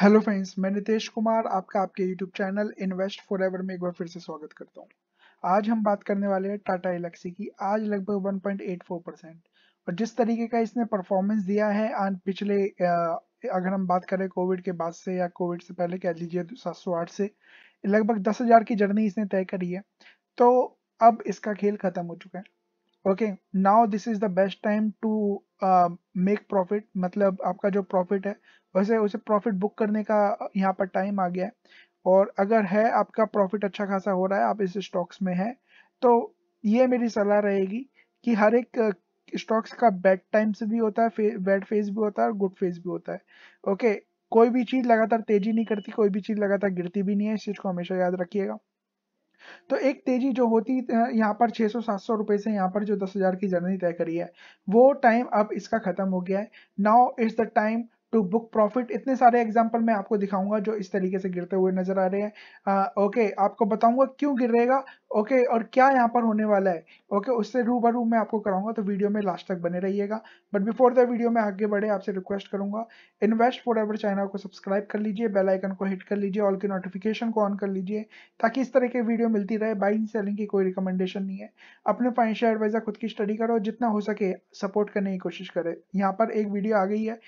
Hello friends मैं नितेश कुमार आपका आपके YouTube channel invest forever में एक बार फिर से स्वागत करता हूँ आज हम बात करने वाले हैं टाटा इलेक्सी की आज लगभग 1.84 परसेंट और जिस तरीके का इसने परफॉर्मेंस दिया है आज पिछले अगर हम बात करें कोविड के बाद से या कोविड से पहले कह लीजिए सात से लगभग दस की जर्नी इसने तय करी है तो अब इसका खेल खत्म हो चुका है okay now this is the best time to make profit मतलब आपका जो प्रॉफिट है वैसे उसे प्रॉफिट बुक करने का यहाँ पर टाइम आ गया है और अगर है आपका प्रॉफिट अच्छा खासा हो रहा है आप इस स्टॉक्स में है तो ये मेरी सलाह रहेगी कि हर एक स्टॉक्स का बैड टाइम्स भी होता है फे, बैड फेज भी होता है और गुड फेज भी होता है ओके कोई भी चीज़ लगातार तेजी नहीं करती कोई भी चीज़ लगातार गिरती भी नहीं है इस चीज़ को हमेशा याद रखिएगा तो एक तेजी जो होती यहाँ पर 600-700 रुपए से यहाँ पर जो 10,000 की जर्नी तय करी है वो टाइम अब इसका खत्म हो गया है now is the time to book profit इतने सारे एग्जाम्पल मैं आपको दिखाऊंगा जो इस तरीके से गिरते हुए नजर आ रहे हैं आ, ओके आपको बताऊंगा क्यों गिर रहेगा ओके और क्या यहाँ पर होने वाला है ओके उससे रू बरू मैं आपको कराऊंगा तो वीडियो में लास्ट तक बने रहिएगा बट बिफोर द वीडियो में आगे बढ़े आपसे रिक्वेस्ट करूंगा इन्वेस्ट फॉर एवर चैनल को सब्सक्राइब कर लीजिए बेलाइकन को हिट कर लीजिए ऑल की नोटिफिकेशन को ऑन कर लीजिए ताकि इस तरह की वीडियो मिलती रहे बाइंग सेलिंग की कोई रिकमेंडेशन नहीं है अपने फाइनेंशियल एडवाइजर खुद की स्टडी करो जितना हो सके सपोर्ट करने की कोशिश करे यहाँ पर एक वीडियो आ गई है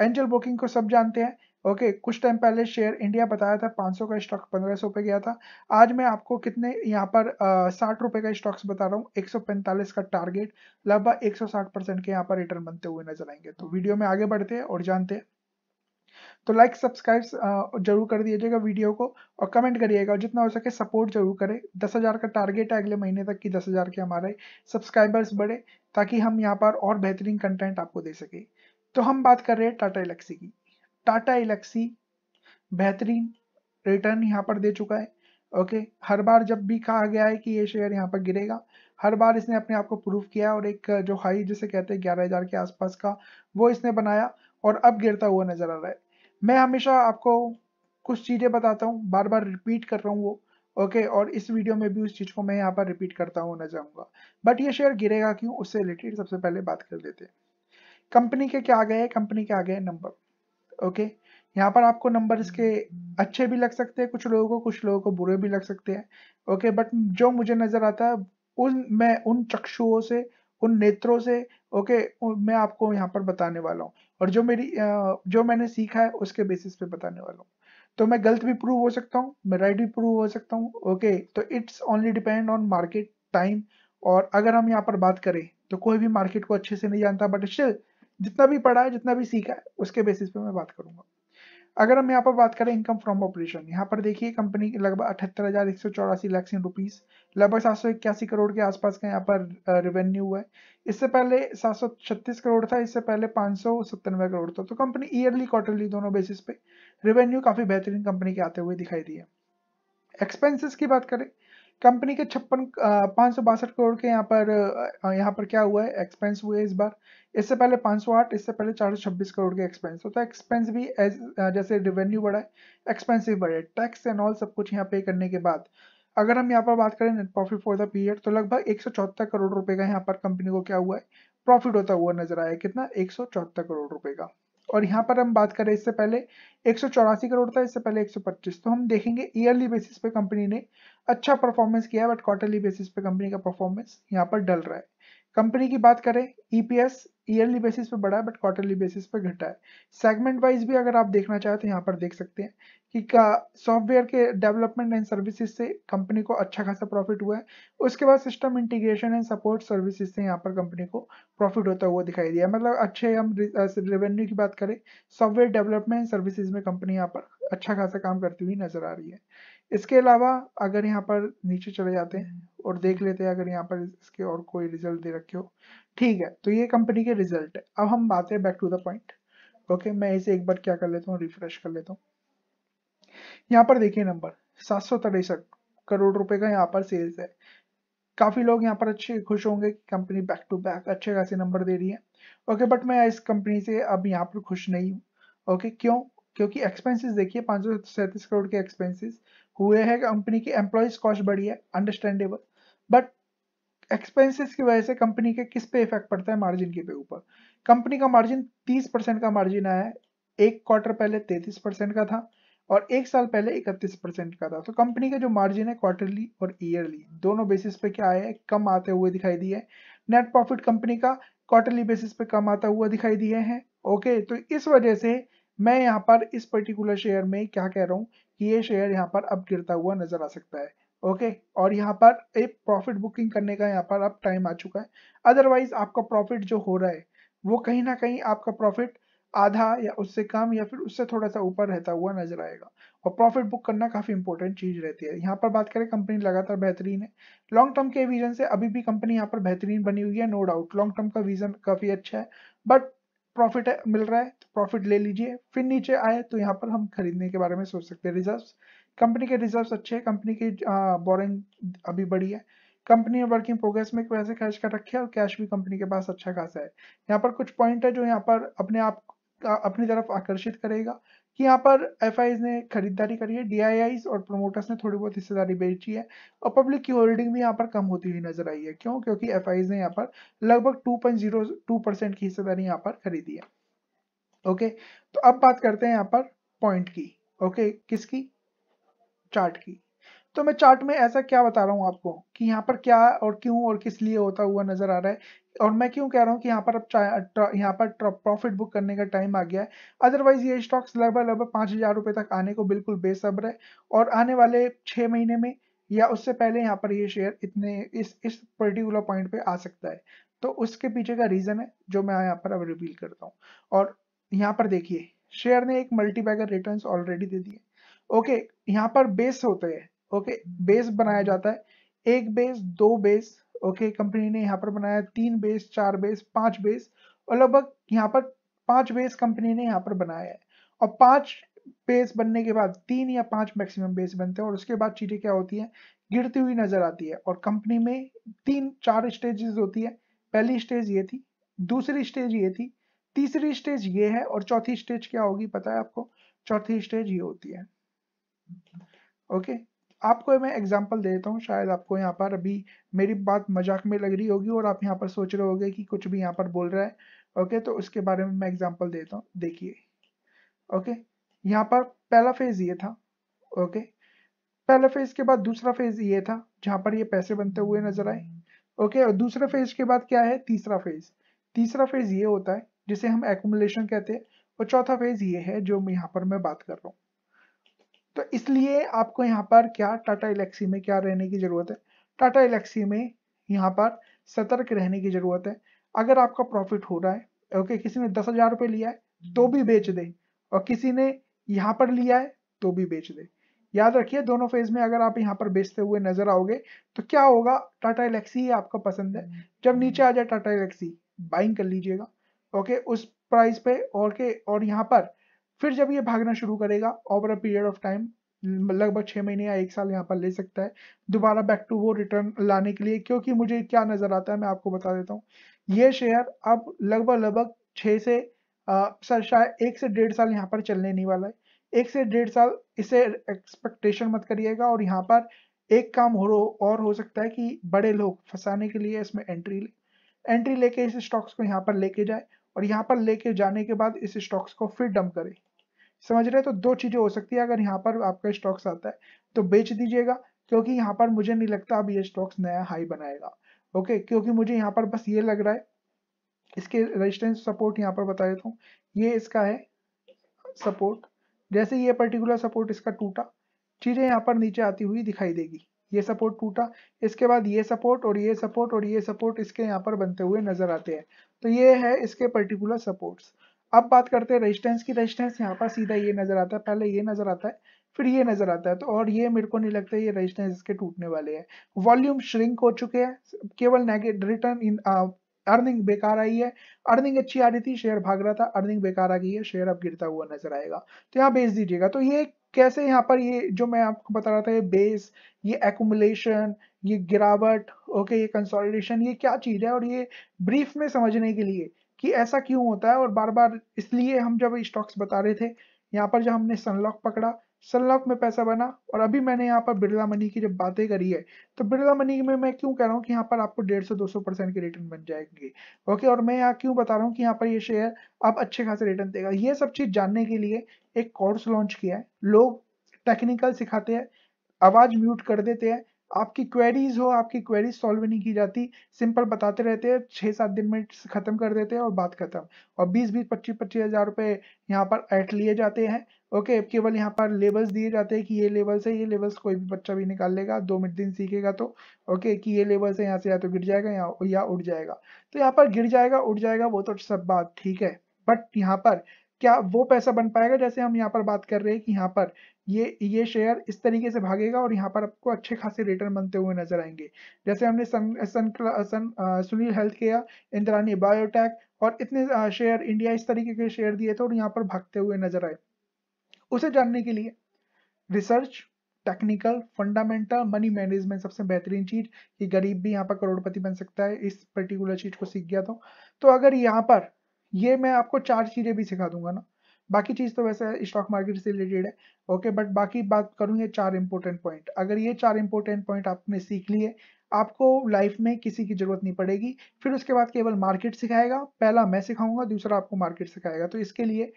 एंजल ब्रोकिंग को सब जानते हैं ओके okay, कुछ टाइम पहले शेयर इंडिया बताया था 500 का स्टॉक 1500 पे गया था आज मैं आपको कितने यहाँ पर साठ रुपए का स्टॉक्स बता रहा हूँ 145 का टारगेट लगभग 160 परसेंट के यहाँ पर रिटर्न बनते हुए नजर आएंगे तो वीडियो में आगे बढ़ते हैं और जानते हैं तो लाइक सब्सक्राइब जरूर कर दीजिएगा वीडियो को और कमेंट करिएगा और जितना हो सके सपोर्ट जरूर करें दस हज़ार का टारगेट है अगले महीने तक की दस हज़ार के हमारे सब्सक्राइबर्स बढ़े ताकि हम यहाँ पर और बेहतरीन कंटेंट आपको दे सकें तो हम बात कर रहे हैं टाटा इलेक्सी की टाटा इलेक्सी बेहतरीन रिटर्न यहाँ पर दे चुका है ओके हर बार जब भी कहा गया है कि ये शेयर यहाँ पर गिरेगा हर बार इसने अपने आप को प्रूव किया और एक जो हाई जिसे कहते हैं ग्यारह हज़ार के आसपास का वो इसने बनाया और अब गिरता हुआ नज़र आ रहा है मैं हमेशा आपको कुछ चीज़ें बताता हूँ बार बार रिपीट कर रहा हूँ वो ओके okay, और इस वीडियो में भी उस चीज़ को मैं यहाँ पर रिपीट करता हुआ नजर आऊंगा बट ये शेयर गिरेगा क्यों उससे रिलेटेड सबसे पहले बात कर लेते हैं कंपनी के क्या आ गए कंपनी के आ गए नंबर ओके यहाँ पर आपको नंबर इसके अच्छे भी लग सकते हैं कुछ लोगों को कुछ लोगों को बुरे भी लग सकते हैं ओके बट जो मुझे नजर आता है उन मैं उन चक्षुओं से उन नेत्रों से ओके मैं आपको यहाँ पर बताने वाला हूँ और जो मेरी जो मैंने सीखा है उसके बेसिस पे बताने वाला हूँ तो मैं गलत भी प्रूव हो सकता हूँ मैं राइट भी प्रूव हो सकता हूँ ओके तो it's only depend on market time और अगर हम यहाँ पर बात करें तो कोई भी मार्केट को अच्छे से नहीं जानता बट स्टिल जितना भी पढ़ा है जितना भी सीखा है उसके बेसिस पे मैं बात करूंगा अगर हम यहाँ पर बात करें इनकम फ्रॉम ऑपरेशन यहाँ पर देखिए कंपनी की लगभग अठहत्तर हजार एक सौ चौरासी लाख रुपीज लगभग सात सौ इक्यासी करोड़ के आसपास का यहाँ पर रेवेन्यू हुआ है इससे पहले सात सौ छत्तीस करोड़ था इससे पहले पांच सौ सत्तानवे करोड़ था तो कंपनी ईयरली क्वार्टरली दोनों बेसिस पे रेवेन्यू काफी बेहतरीन कंपनी के आते हुए दिखाई दिए एक्सपेंसिस की बात करें कंपनी के छप्पन पाँच सौ बासठ करोड़ के यहाँ पर यहाँ पर क्या हुआ है एक्सपेंस हुए इस बार इससे पहले पाँच सौ आठ इससे पहले चार सौ छब्बीस करोड़ के एक्सपेंस होता है एक्सपेंस भी एज जैसे रिवेन्यू बढ़ा है एक्सपेंस भी बढ़े टैक्स एंड ऑल सब कुछ यहाँ पे करने के बाद अगर हम यहाँ पर बात करें net profit for the period तो लगभग एक सौ चौहत्तर करोड़ रुपए का यहाँ पर कंपनी को क्या हुआ है प्रॉफिट होता हुआ नजर आया कितना एक सौ चौहत्तर करोड़ रुपए का और यहाँ पर हम बात करें इससे पहले एक करोड़ था इससे पहले 125 तो हम देखेंगे ईयरली बेसिस पे कंपनी ने अच्छा परफॉर्मेंस किया है बट क्वार्टरली बेसिस पे कंपनी का परफॉर्मेंस यहाँ पर डल रहा है कंपनी की बात करें ईपीएस ईयरली बेसिस पे बढ़ा है बट क्वार्टरली बेसिस पे घटा है सेगमेंट वाइज भी अगर आप देखना चाहें तो यहाँ पर देख सकते हैं कि सॉफ्टवेयर के डेवलपमेंट एंड सर्विसेज से कंपनी को अच्छा खासा प्रॉफिट हुआ है उसके बाद system integration and support services से यहाँ पर कंपनी को प्रॉफिट होता हुआ दिखाई दिया मतलब अच्छे हम रेवेन्यू की बात करें सॉफ्टवेयर डेवलपमेंट सर्विसेज में कंपनी यहाँ पर अच्छा खासा काम करती हुई नजर आ रही है इसके अलावा अगर यहाँ पर नीचे चले जाते हैं हम्म। और देख लेते हैं अगर यहाँ पर इसके और कोई रिजल्ट दे रखे हो ठीक है तो ये कंपनी के रिजल्ट है अब हम बात है back to the point okay मैं इसे एक बार क्या कर लेता हूँ रिफ्रेश कर लेता हूँ यहाँ पर देखिए नंबर सात सौ करोड़ रुपए का यहाँ पर सेल्स है काफी लोग यहाँ पर अच्छे खुश होंगे कि कंपनी बैक टू बैक अच्छे खासे नंबर दे रही है ओके बट मैं इस कंपनी से अब यहाँ पर खुश नहीं हूँ ओके क्यों क्योंकि एक्सपेंसेस देखिए पांच सौ करोड़ के एक्सपेंसेस हुए हैं कंपनी की एम्प्लॉयज कॉस्ट बढ़ी है अंडरस्टैंडेबल बट एक्सपेंसेस की वजह से कंपनी के किस पे इफेक्ट पड़ता है मार्जिन के पे ऊपर कंपनी का मार्जिन 30 परसेंट का मार्जिन आया है एक क्वार्टर पहले 33 परसेंट का था और एक साल पहले 31 परसेंट का था तो कंपनी का जो मार्जिन है क्वार्टरली और ईयरली दोनों बेसिस पे क्या आया है कम आते हुए दिखाई दिए नेट प्रॉफिट कंपनी का क्वार्टरली बेसिस पे कम आता हुआ दिखाई दिए हैं ओके तो इस वजह से मैं यहाँ पर इस पर्टिकुलर शेयर में क्या कह रहा हूँ कि ये शेयर यहाँ पर अब गिरता हुआ नजर आ सकता है ओके और यहाँ पर एक प्रॉफिट बुकिंग करने का यहाँ पर अब टाइम आ चुका है अदरवाइज आपका प्रॉफिट जो हो रहा है वो कहीं ना कहीं आपका प्रॉफिट आधा या उससे कम या फिर उससे थोड़ा सा ऊपर रहता हुआ नजर आएगा और प्रॉफिट बुक करना काफी इंपॉर्टेंट चीज रहती है यहाँ पर बात करें कंपनी लगातार बेहतरीन है लॉन्ग टर्म के विजन से अभी भी कंपनी यहाँ पर बेहतरीन बनी हुई है नो डाउट लॉन्ग टर्म का विजन काफी अच्छा है बट प्रॉफिट मिल रहा है तो प्रॉफिट ले लीजिए फिर नीचे आए तो यहाँ पर हम खरीदने के बारे में सोच सकते हैं रिजर्व कंपनी के रिजर्व अच्छे हैं कंपनी की बोरिंग अभी बड़ी है कंपनी ने वर्किंग प्रोग्रेस में पैसे खर्च कर रखे और कैश भी कंपनी के पास अच्छा खासा है यहाँ पर कुछ पॉइंट है जो यहाँ पर अपने आप अपनी तरफ आकर्षित करेगा कि यहाँ पर एफ ने खरीदारी करी है डी और प्रोमोटर्स ने थोड़ी बहुत हिस्सेदारी बेची है और पब्लिक की होल्डिंग भी यहाँ पर कम होती हुई नजर आई है क्यों क्योंकि एफ ने यहाँ पर लगभग टू परसेंट की हिस्सेदारी यहाँ पर खरीदी है ओके तो अब बात करते हैं यहाँ पर पॉइंट की ओके किसकी चार्ट की तो मैं चार्ट में ऐसा क्या बता रहा हूँ आपको कि यहाँ पर क्या और क्यों और किस लिए होता हुआ नजर आ रहा है और मैं क्यों कह रहा हूँ कि यहाँ पर अब यहाँ पर प्रॉफिट बुक करने का टाइम आ गया है अदरवाइज ये स्टॉक्स लगभग लगभग पाँच हज़ार रुपये तक आने को बिल्कुल बेसब्र है और आने वाले छः महीने में या उससे पहले यहाँ पर ये शेयर इतने इस इस पर्टिकुलर पॉइंट पे आ सकता है तो उसके पीछे का रीज़न है जो मैं यहाँ पर अब रिवील करता हूँ और यहाँ पर देखिए शेयर ने एक मल्टीपैगर रिटर्न ऑलरेडी दे दिए ओके यहाँ पर बेस होते हैं ओके बेस बनाया जाता है एक बेस दो बेस ओके कंपनी ने यहाँ पर बनाया तीन बेस चार बेस पांच बेस और लगभग यहाँ पर पांच बेस कंपनी ने यहाँ पर बनाया है और पांच बेस बनने के बाद तीन या पांच मैक्सिमम बेस बनते हैं और उसके बाद चीजें क्या होती है गिरती हुई नजर आती है और कंपनी में तीन चार स्टेजेस होती है पहली स्टेज ये थी दूसरी स्टेज ये थी तीसरी स्टेज ये है और चौथी स्टेज क्या होगी पता है आपको चौथी स्टेज ये होती है ओके okay? आपको मैं एग्जाम्पल दे देता हूँ शायद आपको यहाँ पर अभी मेरी बात मजाक में लग रही होगी और आप यहाँ पर सोच रहे होंगे कि कुछ भी यहाँ पर बोल रहा है ओके तो उसके बारे में मैं एग्जाम्पल देता हूँ देखिए ओके यहाँ पर पहला फेज ये था ओके पहला फेज के बाद दूसरा फेज ये था जहाँ पर ये पैसे बनते हुए नजर आए ओके और दूसरे फेज के बाद क्या है तीसरा फेज तीसरा फेज ये होता है जिसे हम एकुमुलेशन कहते हैं और चौथा फेज ये है जो यहाँ पर मैं बात कर रहा हूँ तो इसलिए आपको यहाँ पर क्या टाटा इलेक्सी में क्या रहने की ज़रूरत है टाटा इलेक्सी में यहाँ पर सतर्क रहने की ज़रूरत है अगर आपका प्रॉफिट हो रहा है ओके किसी ने दस हज़ार रुपये लिया है तो भी बेच दे और किसी ने यहाँ पर लिया है तो भी बेच दे याद रखिए दोनों फेज में अगर आप यहाँ पर बेचते हुए नजर आओगे तो क्या होगा टाटा इलेक्सी ही आपको पसंद है जब हम्म। नीचे आ जाए टाटा इलेक्सी बाइंग कर लीजिएगा ओके उस प्राइस पे और के और यहाँ पर फिर जब ये भागना शुरू करेगा over a period of time लगभग छह महीने या एक साल यहाँ पर ले सकता है दोबारा बैक टू वो रिटर्न लाने के लिए क्योंकि मुझे क्या नज़र आता है मैं आपको बता देता हूँ ये शेयर अब लगभग लगभग छह से सर शायद एक से डेढ़ साल यहाँ पर चलने नहीं वाला है एक से डेढ़ साल इसे एक्सपेक्टेशन मत करिएगा और यहाँ पर एक काम हो रो और हो सकता है कि बड़े लोग फंसाने के लिए इसमें एंट्री ले एंट्री लेके इस स्टॉक्स को यहाँ पर लेके जाए और यहाँ पर लेके जाने के बाद इस स्टॉक्स को फिर डम करें समझ रहे तो दो चीज़ें हो सकती है अगर यहाँ पर आपका स्टॉक्स आता है तो बेच दीजिएगा क्योंकि यहाँ पर मुझे नहीं लगता अब ये स्टॉक्स नया हाई बनाएगा ओके क्योंकि मुझे यहाँ पर बस ये लग रहा है इसके रेजिस्टेंस सपोर्ट यहाँ पर बता देता हूँ ये इसका है सपोर्ट जैसे ये पर्टिकुलर सपोर्ट इसका टूटा चीज़ें यहाँ पर नीचे आती हुई दिखाई देगी ये सपोर्ट टूटा इसके बाद ये सपोर्ट और ये सपोर्ट और ये सपोर्ट इसके यहाँ पर बनते हुए नजर आते हैं तो ये है इसके पर्टिकुलर सपोर्ट्स अब बात करते हैं रेजिस्टेंस की रेजिस्टेंस यहाँ पर सीधा ये नज़र आता है पहले ये नज़र आता है फिर ये नज़र आता है तो और ये मेरे को नहीं लगता ये रेजिस्टेंस इसके टूटने वाले हैं वॉल्यूम श्रिंक हो चुके हैं केवल नेगेटिव रिटर्न इन अर्निंग बेकार आई है अर्निंग अच्छी आ रही थी शेयर भाग रहा था अर्निंग बेकार आ गई है शेयर अब गिरता हुआ नजर आएगा तो यहाँ बेच दीजिएगा तो ये कैसे यहाँ पर ये जो मैं आपको बता रहा था ये बेस ये एकुमुलेशन ये गिरावट ओके ये कंसोलिडेशन ये क्या चीज़ है और ये ब्रीफ में समझने के लिए कि ऐसा क्यों होता है और बार बार इसलिए हम जब स्टॉक्स बता रहे थे यहाँ पर जब हमने सनलॉक पकड़ा सनलॉक में पैसा बना और अभी मैंने यहाँ पर बिरला मनी की जब बातें करी है तो बिरला मनी में मैं क्यों कह रहा हूँ कि यहाँ पर आपको डेढ़ से दो सौ परसेंट के रिटर्न बन जाएंगे ओके और मैं यहाँ क्यों बता रहा हूँ कि यहाँ पर ये शेयर अब अच्छे खासे रिटर्न देगा ये सब चीज़ जानने के लिए एक कोर्स लॉन्च किया है लोग टेक्निकल सिखाते हैं आवाज़ म्यूट कर देते हैं आपकी क्वेरीज हो आपकी क्वेरीज सॉल्व नहीं की जाती सिंपल बताते रहते हैं छः सात दिन में ख़त्म कर देते हैं और बात ख़त्म और बीस बीस पच्चीस पच्चीस हज़ार रुपये यहाँ पर ऐट लिए जाते हैं ओके केवल यहाँ पर लेवल्स दिए जाते हैं कि ये लेवल्स है ये लेवल्स कोई भी बच्चा भी निकाल लेगा दो मिनट दिन सीखेगा तो ओके कि ये लेवल्स है यहाँ से या तो गिर जाएगा या या उड़ जाएगा तो यहाँ पर गिर जाएगा उड़ जाएगा वो तो सब बात ठीक है बट यहाँ पर क्या वो पैसा बन पाएगा जैसे हम यहाँ पर बात कर रहे हैं कि यहाँ पर ये ये शेयर इस तरीके से भागेगा और यहाँ पर आपको अच्छे खासे रिटर्न बनते हुए नजर आएंगे जैसे हमने सन सन सन Sunil health care Indrani biotech और इतने शेयर इंडिया इस तरीके के शेयर दिए थे और यहाँ पर भागते हुए नजर आए उसे जानने के लिए research technical fundamental money management सबसे बेहतरीन चीज कि गरीब भी यहाँ पर करोड़पति बन सकता है इस पर्टिकुलर चीज को सीख गया तो तो अगर यहाँ पर ये मैं आपको चार चीज़ें भी सिखा दूंगा ना बाकी चीज़ तो वैसे स्टॉक मार्केट से रिलेटेड है ओके बट बाकी बात करूँ ये चार इम्पोर्टेंट पॉइंट अगर ये चार इम्पोर्टेंट पॉइंट आपने सीख लिए आपको लाइफ में किसी की जरूरत नहीं पड़ेगी फिर उसके बाद केवल मार्केट सिखाएगा पहला मैं सिखाऊंगा दूसरा आपको मार्केट सिखाएगा तो इसके लिए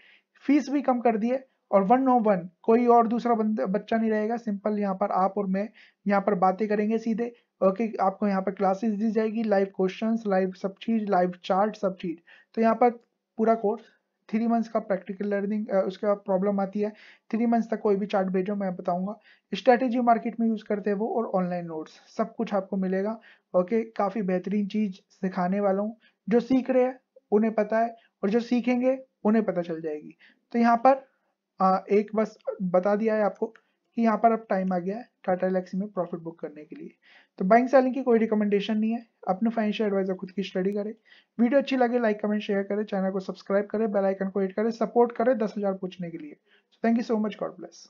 फीस भी कम कर दिए और वन ओ वन कोई और दूसरा बच्चा नहीं रहेगा सिंपल यहाँ पर आप और मैं यहाँ पर बातें करेंगे सीधे ओके आपको यहाँ पर क्लासेस दी जाएगी लाइव क्वेश्चंस लाइव सब चीज लाइव चार्ट सब चीज तो यहाँ पर पूरा कोर्स थ्री मंथ्स का प्रैक्टिकल लर्निंग उसके बाद प्रॉब्लम आती है थ्री मंथ्स तक कोई भी चार्ट भेजो मैं बताऊंगा स्ट्रैटेजी मार्केट में यूज़ करते हैं वो और ऑनलाइन नोट्स सब कुछ आपको मिलेगा ओके काफ़ी बेहतरीन चीज़ सिखाने वाला हूँ जो सीख रहे हैं उन्हें पता है और जो सीखेंगे उन्हें पता चल जाएगी तो यहाँ पर आ, एक बस बता दिया है आपको कि यहाँ पर अब टाइम आ गया है टाटा एलेक्सी में प्रॉफिट बुक करने के लिए तो बाइंग सेलिंग की कोई रिकमेंडेशन नहीं है अपने फाइनेंशियल एडवाइजर खुद की स्टडी करें वीडियो अच्छी लगे लाइक कमेंट शेयर करें चैनल को सब्सक्राइब करें बेलाइकन को हिट करें सपोर्ट करें दस हज़ार पूछने के लिए thank you so much god bless